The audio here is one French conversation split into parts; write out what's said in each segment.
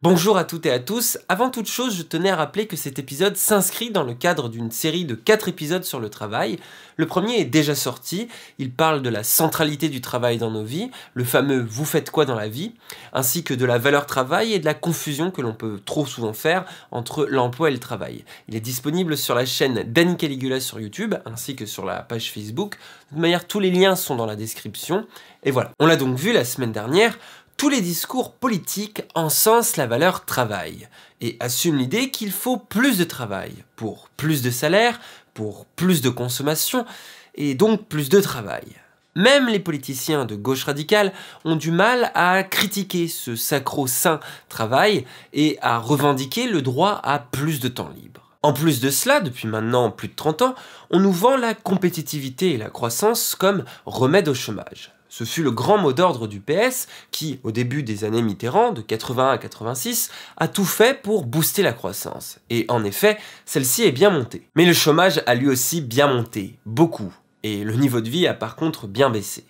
Bonjour à toutes et à tous. Avant toute chose, je tenais à rappeler que cet épisode s'inscrit dans le cadre d'une série de 4 épisodes sur le travail. Le premier est déjà sorti, il parle de la centralité du travail dans nos vies, le fameux vous faites quoi dans la vie, ainsi que de la valeur travail et de la confusion que l'on peut trop souvent faire entre l'emploi et le travail. Il est disponible sur la chaîne d'Annie Caligula sur YouTube, ainsi que sur la page Facebook. De toute manière, tous les liens sont dans la description. Et voilà. On l'a donc vu la semaine dernière, tous les discours politiques encensent la valeur travail et assument l'idée qu'il faut plus de travail pour plus de salaire, pour plus de consommation et donc plus de travail. Même les politiciens de gauche radicale ont du mal à critiquer ce sacro-saint travail et à revendiquer le droit à plus de temps libre. En plus de cela, depuis maintenant plus de 30 ans, on nous vend la compétitivité et la croissance comme remède au chômage. Ce fut le grand mot d'ordre du PS qui, au début des années Mitterrand, de 81 à 86, a tout fait pour booster la croissance. Et en effet, celle-ci est bien montée. Mais le chômage a lui aussi bien monté, beaucoup. Et le niveau de vie a par contre bien baissé.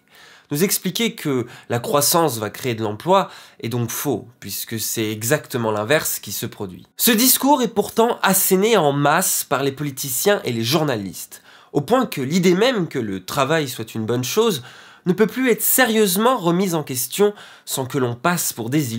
Nous expliquer que la croissance va créer de l'emploi est donc faux, puisque c'est exactement l'inverse qui se produit. Ce discours est pourtant asséné en masse par les politiciens et les journalistes, au point que l'idée même que le travail soit une bonne chose ne peut plus être sérieusement remise en question sans que l'on passe pour des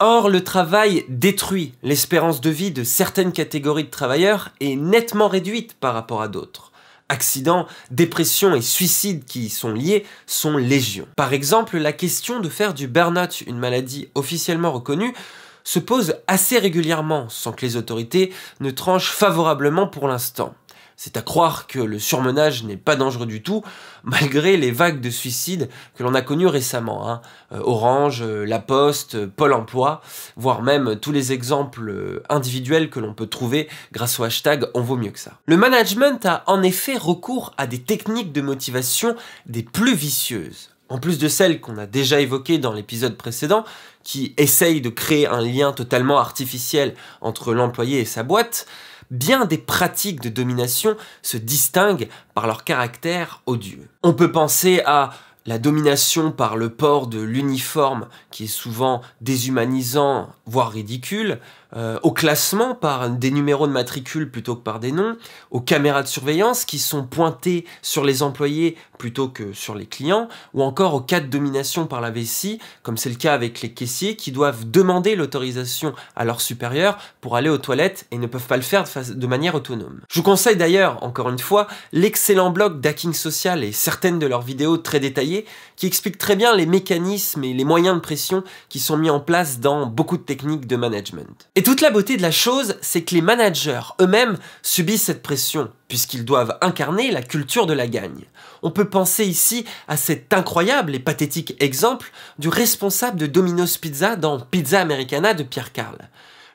Or, le travail détruit. L'espérance de vie de certaines catégories de travailleurs est nettement réduite par rapport à d'autres. Accidents, dépressions et suicides qui y sont liés sont légion. Par exemple, la question de faire du burn-out une maladie officiellement reconnue se pose assez régulièrement sans que les autorités ne tranchent favorablement pour l'instant. C'est à croire que le surmenage n'est pas dangereux du tout, malgré les vagues de suicides que l'on a connues récemment. Hein. Euh, Orange, euh, La Poste, euh, Pôle Emploi, voire même tous les exemples individuels que l'on peut trouver grâce au hashtag On vaut mieux que ça. Le management a en effet recours à des techniques de motivation des plus vicieuses. En plus de celles qu'on a déjà évoquées dans l'épisode précédent, qui essayent de créer un lien totalement artificiel entre l'employé et sa boîte, bien des pratiques de domination se distinguent par leur caractère odieux. On peut penser à la domination par le port de l'uniforme qui est souvent déshumanisant, voire ridicule, euh, au classement par des numéros de matricule plutôt que par des noms, aux caméras de surveillance qui sont pointées sur les employés plutôt que sur les clients, ou encore aux cas de domination par la vessie, comme c'est le cas avec les caissiers qui doivent demander l'autorisation à leur supérieur pour aller aux toilettes et ne peuvent pas le faire de, manière autonome. Je vous conseille d'ailleurs, encore une fois, l'excellent blog d'Hacking Social et certaines de leurs vidéos très détaillées qui expliquent très bien les mécanismes et les moyens de pression qui sont mis en place dans beaucoup de techniques de management. Et toute la beauté de la chose, c'est que les managers eux-mêmes subissent cette pression, puisqu'ils doivent incarner la culture de la gagne. On peut penser ici à cet incroyable et pathétique exemple du responsable de Domino's Pizza dans Pizza Americana de Pierre Carl.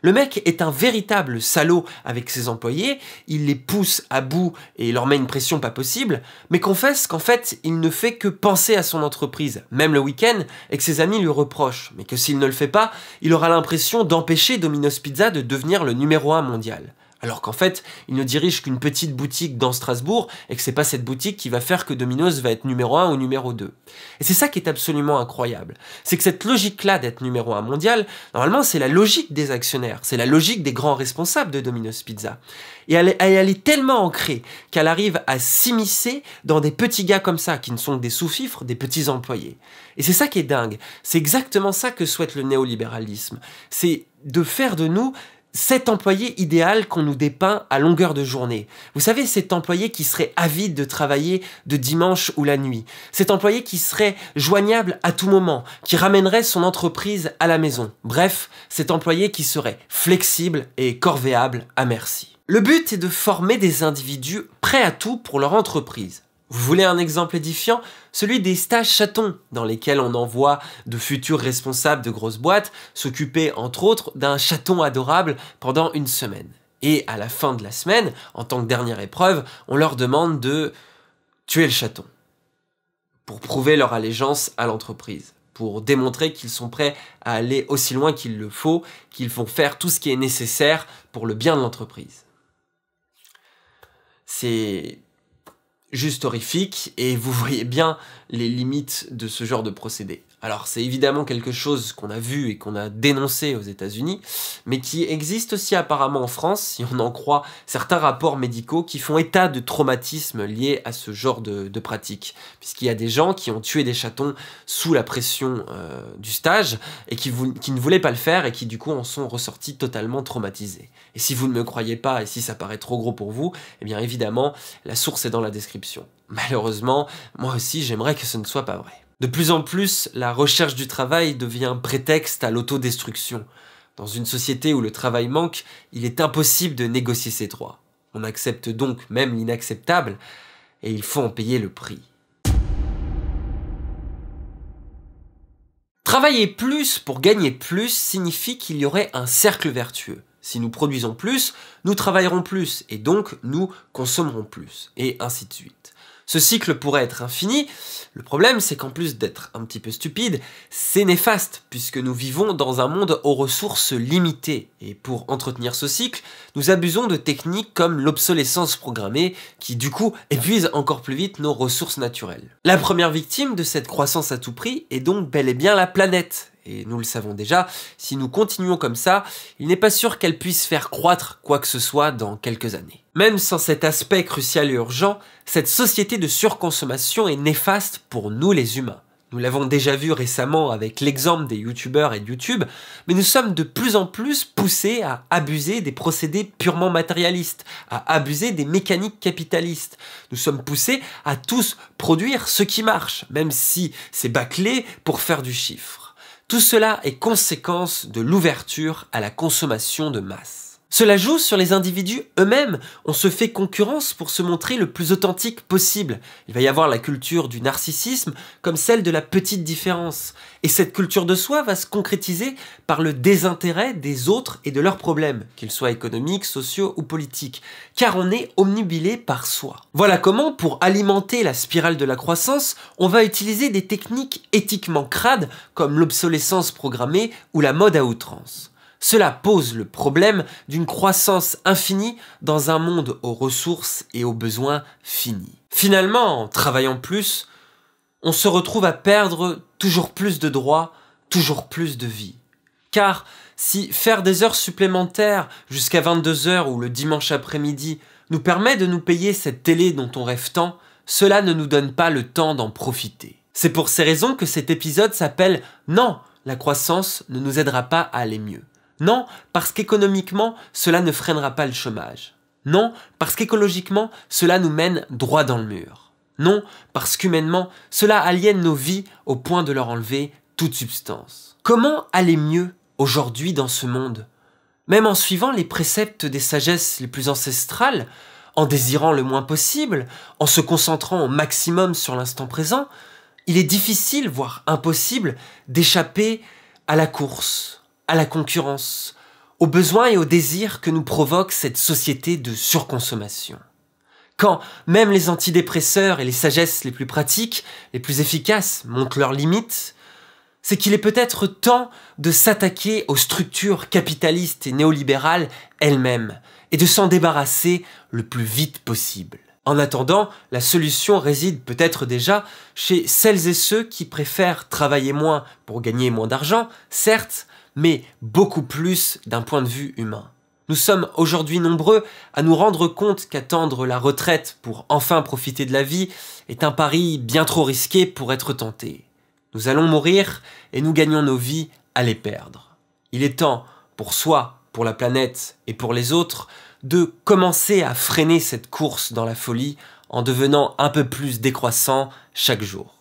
Le mec est un véritable salaud avec ses employés, il les pousse à bout et leur met une pression pas possible, mais confesse qu'en fait, il ne fait que penser à son entreprise, même le week-end, et que ses amis lui reprochent, mais que s'il ne le fait pas, il aura l'impression d'empêcher Domino's Pizza de devenir le numéro 1 mondial. Alors qu'en fait, il ne dirige qu'une petite boutique dans Strasbourg et que c'est pas cette boutique qui va faire que Domino's va être numéro 1 ou numéro 2. Et c'est ça qui est absolument incroyable. C'est que cette logique-là d'être numéro 1 mondial, normalement, c'est la logique des actionnaires, c'est la logique des grands responsables de Domino's Pizza. Et elle est, elle est tellement ancrée qu'elle arrive à s'immiscer dans des petits gars comme ça, qui ne sont que des sous-fifres, des petits employés. Et c'est ça qui est dingue. C'est exactement ça que souhaite le néolibéralisme. C'est de faire de nous cet employé idéal qu'on nous dépeint à longueur de journée. Vous savez, cet employé qui serait avide de travailler de dimanche ou la nuit. Cet employé qui serait joignable à tout moment, qui ramènerait son entreprise à la maison. Bref, cet employé qui serait flexible et corvéable à merci. Le but est de former des individus prêts à tout pour leur entreprise. Vous voulez un exemple édifiant Celui des stages chatons, dans lesquels on envoie de futurs responsables de grosses boîtes s'occuper entre autres d'un chaton adorable pendant une semaine. Et à la fin de la semaine, en tant que dernière épreuve, on leur demande de tuer le chaton. Pour prouver leur allégeance à l'entreprise, pour démontrer qu'ils sont prêts à aller aussi loin qu'il le faut, qu'ils vont faire tout ce qui est nécessaire pour le bien de l'entreprise. C'est juste horrifique, et vous voyez bien les limites de ce genre de procédé. Alors c'est évidemment quelque chose qu'on a vu et qu'on a dénoncé aux États-Unis, mais qui existe aussi apparemment en France, si on en croit certains rapports médicaux qui font état de traumatismes liés à ce genre de, pratique, puisqu'il y a des gens qui ont tué des chatons sous la pression euh, du stage et qui, qui ne voulaient pas le faire et qui du coup en sont ressortis totalement traumatisés. Et si vous ne me croyez pas et si ça paraît trop gros pour vous, eh bien évidemment la source est dans la description. Malheureusement, moi aussi j'aimerais que ce ne soit pas vrai. De plus en plus, la recherche du travail devient prétexte à l'autodestruction. Dans une société où le travail manque, il est impossible de négocier ses droits. On accepte donc même l'inacceptable, et il faut en payer le prix. Travailler plus pour gagner plus signifie qu'il y aurait un cercle vertueux. Si nous produisons plus, nous travaillerons plus, et donc nous consommerons plus, et ainsi de suite. Ce cycle pourrait être infini. Le problème, c'est qu'en plus d'être un petit peu stupide, c'est néfaste, puisque nous vivons dans un monde aux ressources limitées. Et pour entretenir ce cycle, nous abusons de techniques comme l'obsolescence programmée, qui du coup épuise encore plus vite nos ressources naturelles. La première victime de cette croissance à tout prix est donc bel et bien la planète, et nous le savons déjà, si nous continuons comme ça, il n'est pas sûr qu'elle puisse faire croître quoi que ce soit dans quelques années. Même sans cet aspect crucial et urgent, cette société de surconsommation est néfaste pour nous les humains. Nous l'avons déjà vu récemment avec l'exemple des youtubeurs et de YouTube, mais nous sommes de plus en plus poussés à abuser des procédés purement matérialistes, à abuser des mécaniques capitalistes. Nous sommes poussés à tous produire ce qui marche, même si c'est bâclé pour faire du chiffre. Tout cela est conséquence de l'ouverture à la consommation de masse. Cela joue sur les individus eux-mêmes, on se fait concurrence pour se montrer le plus authentique possible. Il va y avoir la culture du narcissisme comme celle de la petite différence. Et cette culture de soi va se concrétiser par le désintérêt des autres et de leurs problèmes, qu'ils soient économiques, sociaux ou politiques, car on est omnibilé par soi. Voilà comment, pour alimenter la spirale de la croissance, on va utiliser des techniques éthiquement crades comme l'obsolescence programmée ou la mode à outrance. Cela pose le problème d'une croissance infinie dans un monde aux ressources et aux besoins finis. Finalement, en travaillant plus, on se retrouve à perdre toujours plus de droits, toujours plus de vie. Car si faire des heures supplémentaires jusqu'à 22 h ou le dimanche après-midi nous permet de nous payer cette télé dont on rêve tant, cela ne nous donne pas le temps d'en profiter. C'est pour ces raisons que cet épisode s'appelle Non, la croissance ne nous aidera pas à aller mieux. Non, parce qu'économiquement, cela ne freinera pas le chômage. Non, parce qu'écologiquement, cela nous mène droit dans le mur. Non, parce qu'humainement, cela aliène nos vies au point de leur enlever toute substance. Comment aller mieux aujourd'hui dans ce monde Même en suivant les préceptes des sagesses les plus ancestrales, en désirant le moins possible, en se concentrant au maximum sur l'instant présent, il est difficile, voire impossible, d'échapper à la course, à la concurrence, aux besoins et aux désirs que nous provoque cette société de surconsommation. Quand même les antidépresseurs et les sagesses les plus pratiques, les plus efficaces, montrent leurs limites, c'est qu'il est peut-être temps de s'attaquer aux structures capitalistes et néolibérales elles-mêmes, et de s'en débarrasser le plus vite possible. En attendant, la solution réside peut-être déjà chez celles et ceux qui préfèrent travailler moins pour gagner moins d'argent, certes, mais beaucoup plus d'un point de vue humain. Nous sommes aujourd'hui nombreux à nous rendre compte qu'attendre la retraite pour enfin profiter de la vie est un pari bien trop risqué pour être tenté. Nous allons mourir et nous gagnons nos vies à les perdre. Il est temps, pour soi, pour la planète et pour les autres, de commencer à freiner cette course dans la folie en devenant un peu plus décroissant chaque jour.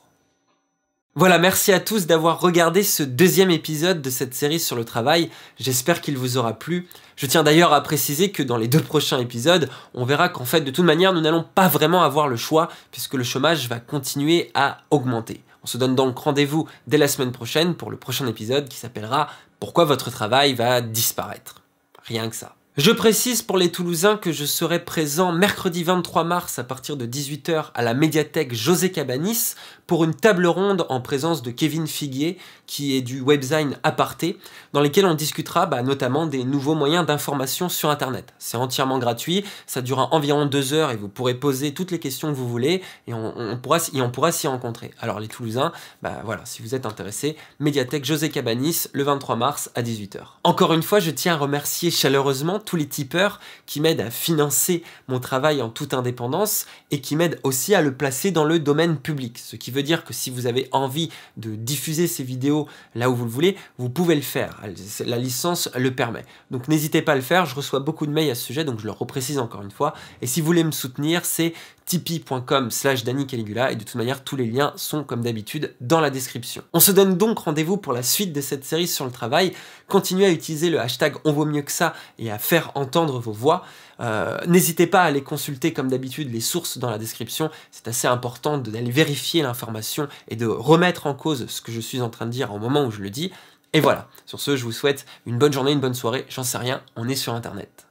Voilà, merci à tous d'avoir regardé ce deuxième épisode de cette série sur le travail. J'espère qu'il vous aura plu. Je tiens d'ailleurs à préciser que dans les deux prochains épisodes, on verra qu'en fait, de toute manière, nous n'allons pas vraiment avoir le choix puisque le chômage va continuer à augmenter. On se donne donc rendez-vous dès la semaine prochaine pour le prochain épisode qui s'appellera Pourquoi votre travail va disparaître. Rien que ça. Je précise pour les Toulousains que je serai présent mercredi 23 mars à partir de 18h à la médiathèque José Cabanis pour une table ronde en présence de Kevin Figuier, qui est du webzine Aparté, dans lesquels on discutera bah, notamment des nouveaux moyens d'information sur Internet. C'est entièrement gratuit, ça durera environ deux heures et vous pourrez poser toutes les questions que vous voulez et on, pourra, on pourra s'y rencontrer. Alors les Toulousains, bah, voilà, si vous êtes intéressés, médiathèque José Cabanis le 23 mars à 18h. Encore une fois, je tiens à remercier chaleureusement tous les tipeurs qui m'aident à financer mon travail en toute indépendance et qui m'aident aussi à le placer dans le domaine public. Ce qui veut dire que si vous avez envie de diffuser ces vidéos là où vous le voulez, vous pouvez le faire. La licence le permet. Donc n'hésitez pas à le faire, je reçois beaucoup de mails à ce sujet, donc je le reprécise encore une fois. Et si vous voulez me soutenir, c'est tipeee.com slash Danny Caligula et de toute manière tous les liens sont comme d'habitude dans la description. On se donne donc rendez-vous pour la suite de cette série sur le travail. Continuez à utiliser le hashtag on vaut mieux que ça et à faire entendre vos voix. Euh, n'hésitez pas à aller consulter comme d'habitude les sources dans la description. C'est assez important d'aller vérifier l'information et de remettre en cause ce que je suis en train de dire au moment où je le dis. Et voilà, sur ce, je vous souhaite une bonne journée, une bonne soirée, j'en sais rien, on est sur Internet.